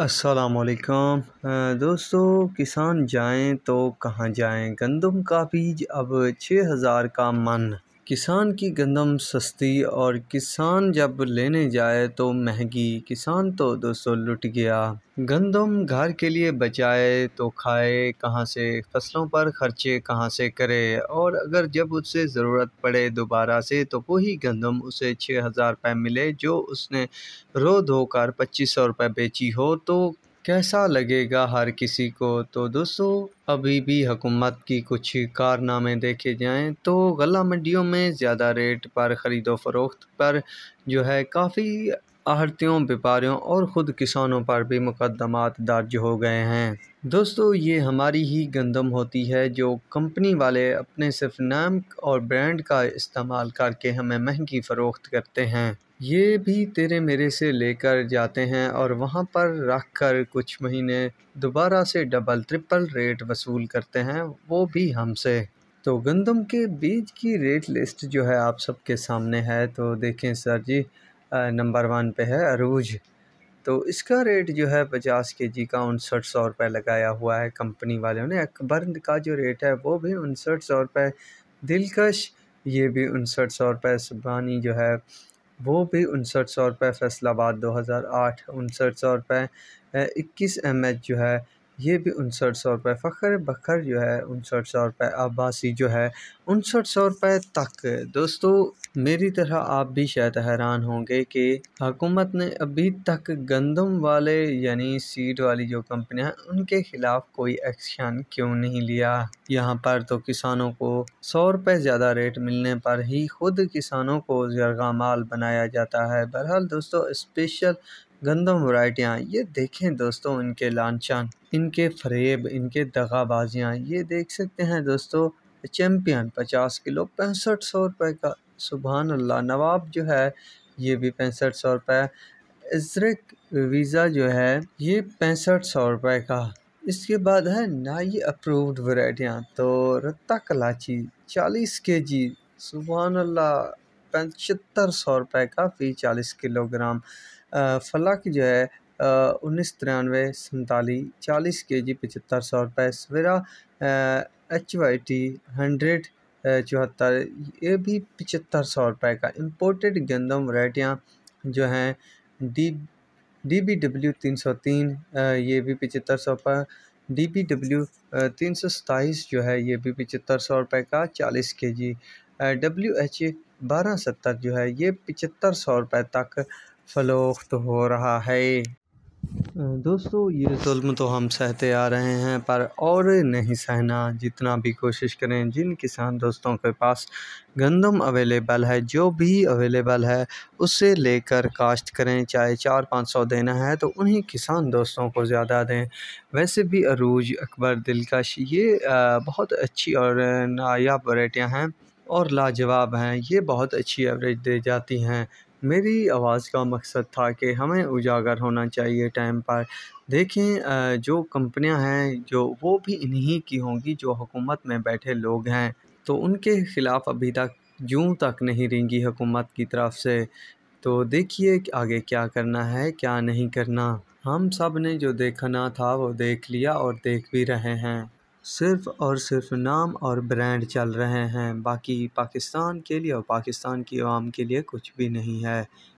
असलकम दोस्तों किसान जाएं तो कहाँ जाएं गंदम का बीज अब छः हज़ार का मन किसान की गंदम सस्ती और किसान जब लेने जाए तो महंगी किसान तो दोस्तों लुट गया गंदम घर के लिए बचाए तो खाए कहाँ से फसलों पर खर्चे कहाँ से करे और अगर जब उससे ज़रूरत पड़े दोबारा से तो वही गंदम उसे छः हज़ार रुपये मिले जो उसने रो धोकर पच्चीस सौ रुपये बेची हो तो कैसा लगेगा हर किसी को तो दोस्तों अभी भी हुकूमत की कुछ कारनामे देखे जाएं तो गला मंडियों में ज़्यादा रेट पर ख़रीदो फरोख्त पर जो है काफ़ी आहतियों व्यापारियों और ख़ुद किसानों पर भी मुकदमात दर्ज हो गए हैं दोस्तों ये हमारी ही गंदम होती है जो कंपनी वाले अपने सिर्फ नाम और ब्रांड का इस्तेमाल करके हमें महंगी फ़रोख्त करते हैं ये भी तेरे मेरे से लेकर जाते हैं और वहाँ पर रख कर कुछ महीने दोबारा से डबल ट्रिपल रेट वसूल करते हैं वो भी हमसे तो गंदम के बीज की रेट लिस्ट जो है आप सबके सामने है तो देखें सर जी नंबर वन पे है अरूज तो इसका रेट जो है पचास के जी का उनसठ सौ रुपये लगाया हुआ है कंपनी वालों ने अकबर का जो रेट है वो भी उनसठ सौ रुपये दिलकश ये भी उनसठ सौ रुपये सुबानी जो है वो भी उनसठ सौ रुपये फैसलाबाद दो हज़ार आठ उनसठ सौ रुपये इक्कीस एम एच जो है ये भी उनसठ सौ रुपये फ़खर बखर जो है उनसठ सौ रुपये आबासी जो है उनसठ सौ रुपये तक दोस्तों मेरी तरह आप भी शायद हैरान होंगे कि हुकूमत ने अभी तक गंदम वाले यानी सीड वाली जो कंपनियां हैं उनके ख़िलाफ़ कोई एक्शन क्यों नहीं लिया यहाँ पर तो किसानों को सौ रुपये ज़्यादा रेट मिलने पर ही खुद किसानों को जरगा माल बनाया जाता है बहरहाल दोस्तों स्पेशल गंदम वैरायटियाँ ये देखें दोस्तों इनके लांछन इनके फरेब इनके दगाबाजियाँ ये देख सकते हैं दोस्तों चैम्पियन पचास किलो पैंसठ सौ रुपये का सुबहान अल्लाह नवाब जो है ये भी पैंसठ सौ रुपये इजरक वीज़ा जो है ये पैंसठ सौ रुपये का इसके बाद है नाई अप्रूव्ड वराइटियाँ तो रत्ता कलाची चालीस के जी सुबहानल्ला अल्लाह पचहत्तर सौ रुपये का फ़ी चालीस किलोग्राम फला की जो है उन्नीस तिरानवे सैंतालीस चालीस के जी पचहत्तर सौ रुपये सवेरा एच वाई टी हंड्रेड चौहत्तर ये भी पचहत्तर सौ रुपये का इम्पोर्टेड गंदम वराइटियाँ जो हैं डी डी बी डब्ल्यू तीन सौ तीन ये भी पचहत्तर सौ रुपये डी बी डब्ल्यू तीन सौ सताईस जो है ये भी पचहत्तर सौ रुपये का चालीस के जी डब्ल्यू एच बारह सत्तर जो है ये पचहत्तर सौ रुपये तक फलोख्त तो हो रहा है दोस्तों ये जुल्म तो हम सहते आ रहे हैं पर और नहीं सहना जितना भी कोशिश करें जिन किसान दोस्तों के पास गंदम अवेलेबल है जो भी अवेलेबल है उससे लेकर काश्त करें चाहे चार पाँच सौ देना है तो उन्हीं किसान दोस्तों को ज़्यादा दें वैसे भी अरूज अकबर दिलकश ये बहुत अच्छी और नायाब वरायटियाँ हैं और लाजवाब हैं ये बहुत अच्छी एवरेज दे जाती हैं मेरी आवाज़ का मकसद था कि हमें उजागर होना चाहिए टाइम पर देखें जो कंपनियां हैं जो वो भी इन्हीं की होंगी जो हुकूमत में बैठे लोग हैं तो उनके ख़िलाफ़ अभी तक जूँ तक नहीं रेंगी हुकूमत की तरफ से तो देखिए आगे क्या करना है क्या नहीं करना हम सब ने जो देखना था वो देख लिया और देख भी रहे हैं सिर्फ़ और सिर्फ नाम और ब्रांड चल रहे हैं बाकी पाकिस्तान के लिए और पाकिस्तान की आवाम के लिए कुछ भी नहीं है